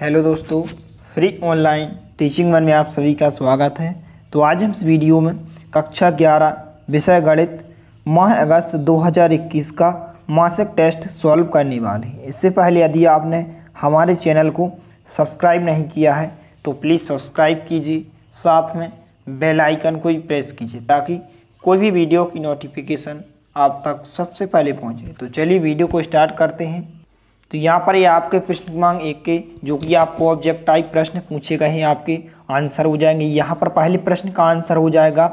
hello दोस्तों free online teaching one में आप सभी का स्वागत है तो आज हम इस वीडियो में कक्षा ग्यारह विषय गणित माह अगस्त 2021 का मासिक टेस्ट सॉल्व करने वाले हैं इससे पहले यदि आपने हमारे चैनल को सब्सक्राइब नहीं किया है तो प्लीज़ सब्सक्राइब कीजिए साथ में बेल आइकन को भी प्रेस कीजिए ताकि कोई भी वीडियो की नोटिफिकेशन आप तक सबसे पहले पहुँचे तो चलिए वीडियो को स्टार्ट करते हैं तो यहाँ पर ये आपके प्रश्न क्रमांक एक के जो कि आपको ऑब्जेक्ट टाइप प्रश्न पूछे गए हैं आपके आंसर हो जाएंगे यहाँ पर पहले प्रश्न का आंसर हो जाएगा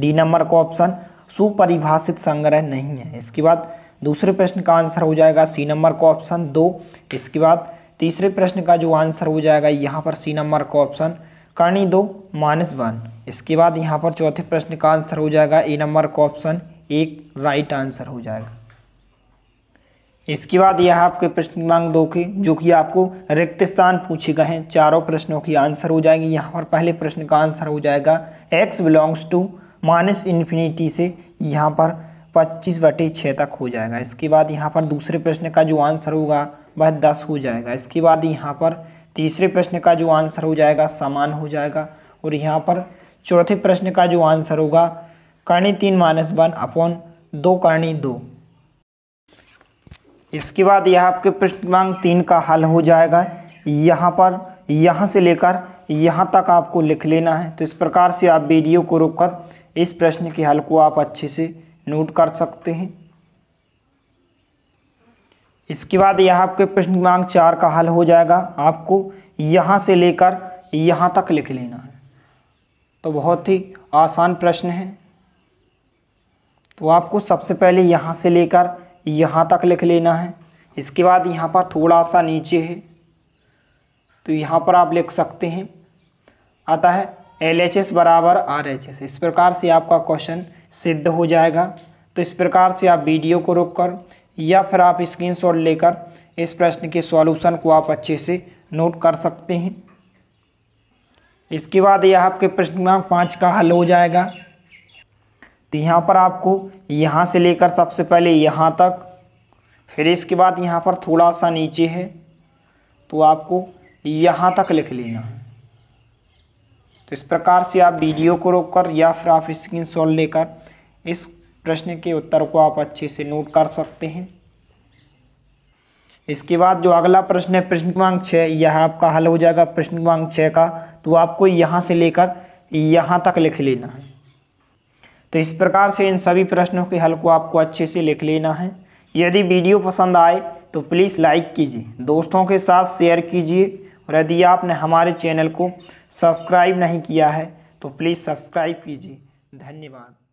डी नंबर का ऑप्शन सुपरिभाषित संग्रह नहीं है इसके बाद दूसरे प्रश्न का आंसर हो जाएगा सी नंबर का ऑप्शन दो इसके बाद तीसरे प्रश्न का जो आंसर हो जाएगा यहाँ पर सी नंबर का ऑप्शन करणी दो माइनस वन इसके बाद यहाँ पर चौथे प्रश्न का आंसर हो जाएगा ए नंबर का ऑप्शन एक राइट आंसर हो जाएगा इसके बाद यह आपके प्रश्न क्रमांक दो के जो कि आपको रिक्त स्थान पूछे गए हैं चारों प्रश्नों की आंसर हो जाएंगे यहाँ पर पहले प्रश्न का आंसर हो जाएगा X belongs to minus infinity से यहाँ पर पच्चीस बटे छः तक हो जाएगा इसके बाद यहाँ पर दूसरे प्रश्न का जो आंसर होगा वह दस हो जाएगा इसके बाद यहाँ पर तीसरे प्रश्न का जो आंसर हो जाएगा समान हो जाएगा और यहाँ पर चौथे प्रश्न का जो आंसर होगा कर्णी तीन माइनस वन अपॉन दो कर्णी दो इसके बाद यह आपके प्रश्न क्रमांक तीन का हल हो जाएगा यहाँ पर यहाँ से लेकर यहाँ तक आपको लिख लेना है तो इस प्रकार से आप वीडियो को रोककर इस प्रश्न के हल को आप अच्छे से नोट कर सकते हैं इसके बाद यह आपके प्रश्न क्रमांक चार का हल हो जाएगा आपको यहाँ से लेकर यहाँ तक लिख लेना है तो बहुत ही आसान प्रश्न है तो आपको सबसे पहले यहाँ से लेकर यहाँ तक लिख लेना है इसके बाद यहाँ पर थोड़ा सा नीचे है तो यहाँ पर आप लिख सकते हैं आता है एल एच एस बराबर आर एच एस इस प्रकार से आपका क्वेश्चन सिद्ध हो जाएगा तो इस प्रकार से आप वीडियो को रोक कर या फिर आप स्क्रीनशॉट लेकर इस प्रश्न के सॉल्यूशन को आप अच्छे से नोट कर सकते हैं इसके बाद यह आपके प्रश्न क्रमांक पाँच का हल हो जाएगा तो यहाँ पर आपको यहाँ से लेकर सबसे पहले यहाँ तक फिर इसके बाद यहाँ पर थोड़ा सा नीचे है तो आपको यहाँ तक लिख लेना है तो इस प्रकार से आप वीडियो को रोककर या फिर आप स्क्रीन शॉट लेकर इस प्रश्न के उत्तर को आप अच्छे से नोट कर सकते हैं इसके बाद जो अगला प्रश्न है प्रश्न क्रमांक छः यह आपका हल हो जाएगा प्रश्न क्रमांक छः का तो आपको यहाँ से लेकर यहाँ तक लिख लेना है तो इस प्रकार से इन सभी प्रश्नों के हल को आपको अच्छे से लिख लेना है यदि वीडियो पसंद आए तो प्लीज़ लाइक कीजिए दोस्तों के साथ शेयर कीजिए और यदि आपने हमारे चैनल को सब्सक्राइब नहीं किया है तो प्लीज़ सब्सक्राइब कीजिए धन्यवाद